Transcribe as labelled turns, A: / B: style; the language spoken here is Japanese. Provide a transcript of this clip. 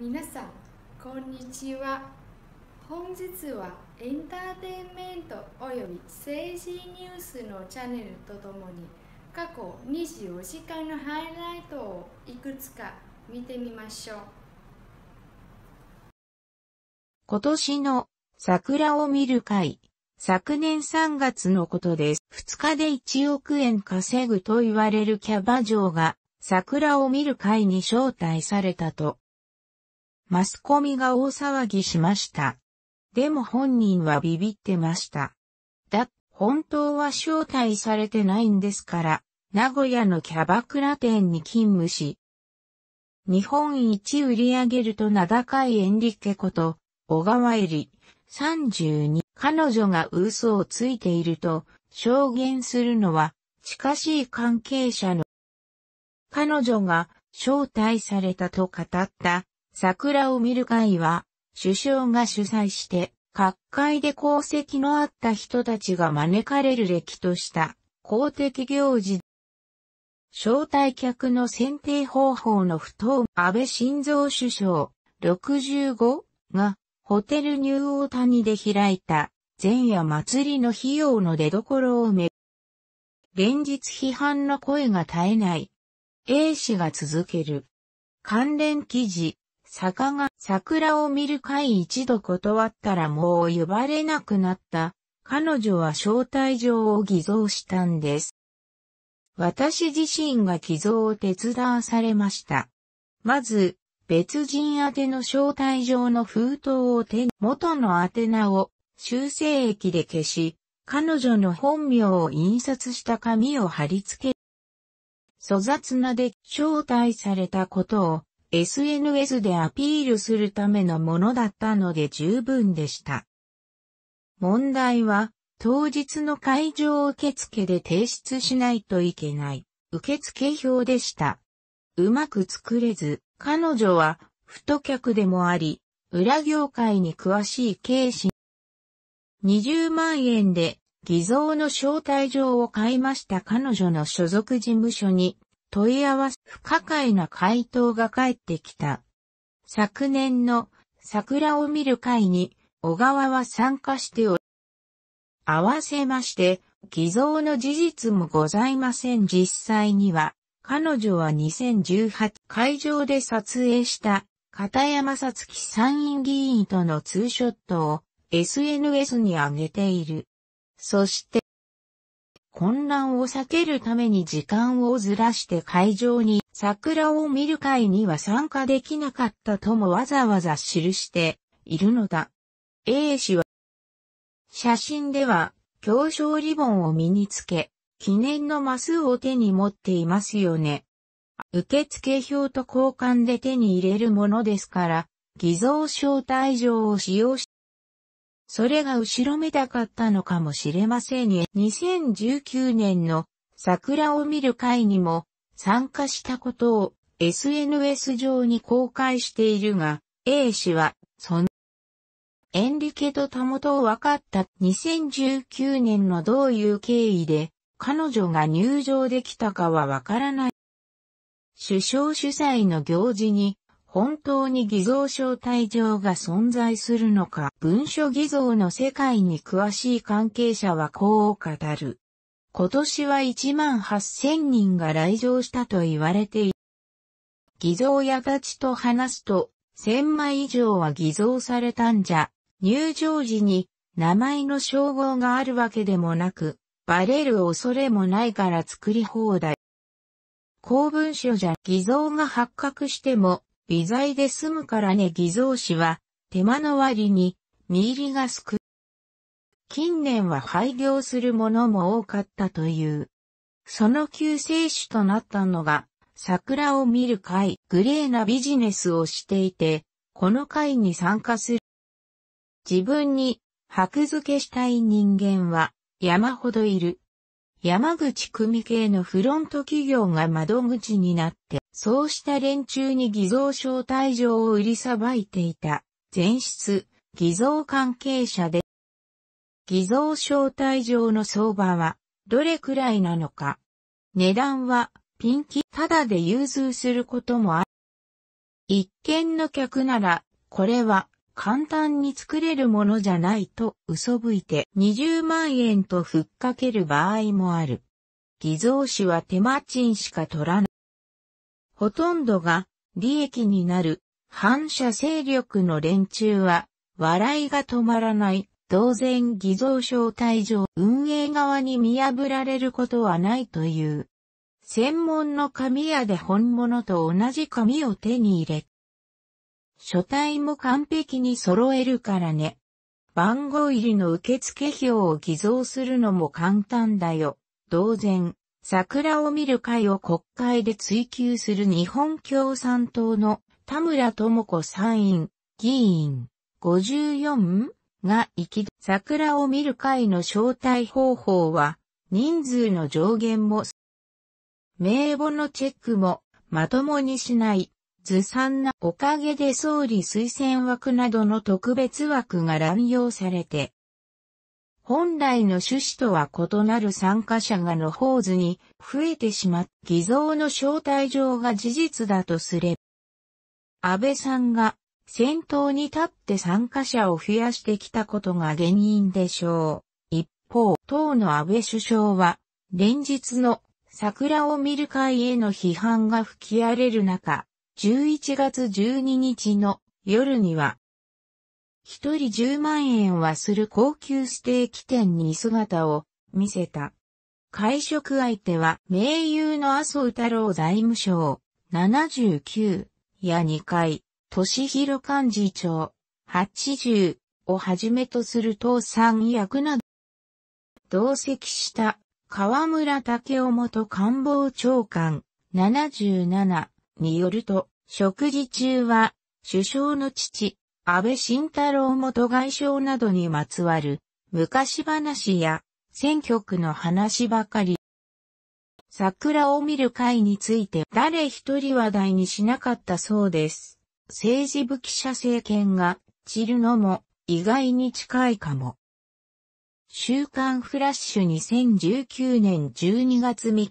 A: 皆さんこんにちは本日はエンターテインメントおよび政治ニュースのチャンネルとともに過去24時間のハイライトをいくつか見てみましょう今年の桜を見る会昨年3月のことです。2日で1億円稼ぐと言われるキャバ嬢が桜を見る会に招待されたとマスコミが大騒ぎしました。でも本人はビビってました。だ、本当は招待されてないんですから、名古屋のキャバクラ店に勤務し、日本一売り上げると名高いエンリケこと、小川入り、32。彼女が嘘をついていると証言するのは近しい関係者の彼女が招待されたと語った桜を見る会は、首相が主催して、各界で功績のあった人たちが招かれる歴とした公的行事。招待客の選定方法の不当安倍晋三首相65がホテルニューオータニで開いた前夜祭りの費用の出所をめ連日批判の声が絶えない。A 氏が続ける。関連記事坂が桜を見る会一度断ったらもう呼ばれなくなった。彼女は招待状を偽造したんです。私自身が偽造を手伝わされました。まず、別人宛ての招待状の封筒を手に元の宛名を修正液で消し、彼女の本名を印刷した紙を貼り付け、粗雑なで招待されたことを SNS でアピールするためのものだったので十分でした。問題は、当日の会場受付で提出しないといけない、受付表でした。うまく作れず、彼女は、都客でもあり、裏業界に詳しい経士。20万円で偽造の招待状を買いました彼女の所属事務所に問い合わせ不可解な回答が返ってきた。昨年の桜を見る会に小川は参加しており、合わせまして偽造の事実もございません実際には、彼女は2018会場で撮影した片山さつき参院議員とのツーショットを SNS に上げている。そして、混乱を避けるために時間をずらして会場に桜を見る会には参加できなかったともわざわざ記しているのだ。A 氏は、写真では、表彰リボンを身につけ、記念のマスを手に持っていますよね。受付票と交換で手に入れるものですから、偽造招待状を使用しそれが後ろめたかったのかもしれませんね。2019年の桜を見る会にも参加したことを SNS 上に公開しているが、A 氏は、その、エンリケとたもとを分かった2019年のどういう経緯で、彼女が入場できたかはわからない。首相主催の行事に本当に偽造招待状が存在するのか文書偽造の世界に詳しい関係者はこう語る。今年は1万8000人が来場したと言われている。偽造屋たちと話すと、1000枚以上は偽造されたんじゃ、入場時に名前の称号があるわけでもなく、バレる恐れもないから作り放題。公文書じゃ偽造が発覚しても、微罪で済むからね偽造紙は、手間の割に、身入りが少近年は廃業するものも多かったという。その救世主となったのが、桜を見る会、グレーなビジネスをしていて、この会に参加する。自分に、箔付けしたい人間は、山ほどいる。山口組系のフロント企業が窓口になって、そうした連中に偽造招待状を売りさばいていた、前室、偽造関係者で、偽造招待状の相場は、どれくらいなのか。値段は、ピンキ、ただで融通することもある。一見の客なら、これは、簡単に作れるものじゃないと嘘吹いて20万円とふっかける場合もある。偽造紙は手間賃しか取らない。ほとんどが利益になる反射勢力の連中は笑いが止まらない当然偽造招待状運営側に見破られることはないという。専門の紙屋で本物と同じ紙を手に入れ。書体も完璧に揃えるからね。番号入りの受付表を偽造するのも簡単だよ。当然。桜を見る会を国会で追求する日本共産党の田村智子参院、議員、54? が行き、桜を見る会の招待方法は、人数の上限も、名簿のチェックも、まともにしない、ずさんなおかげで総理推薦枠などの特別枠が乱用されて、本来の趣旨とは異なる参加者が野放図に増えてしまっ、偽造の招待状が事実だとすれば、安倍さんが先頭に立って参加者を増やしてきたことが原因でしょう。一方、当の安倍首相は、連日の桜を見る会への批判が吹き荒れる中、11月12日の夜には一人十万円はする高級ステーキ店に姿を見せた。会食相手は名優の麻生太郎財務省79や2階、俊弘幹事長80をはじめとする党三役など同席した河村武雄元官房長官77によると食事中は首相の父安倍晋太郎元外相などにまつわる昔話や選挙区の話ばかり。桜を見る会について誰一人話題にしなかったそうです。政治部記者政権が散るのも意外に近いかも。週刊フラッシュ2019年12月3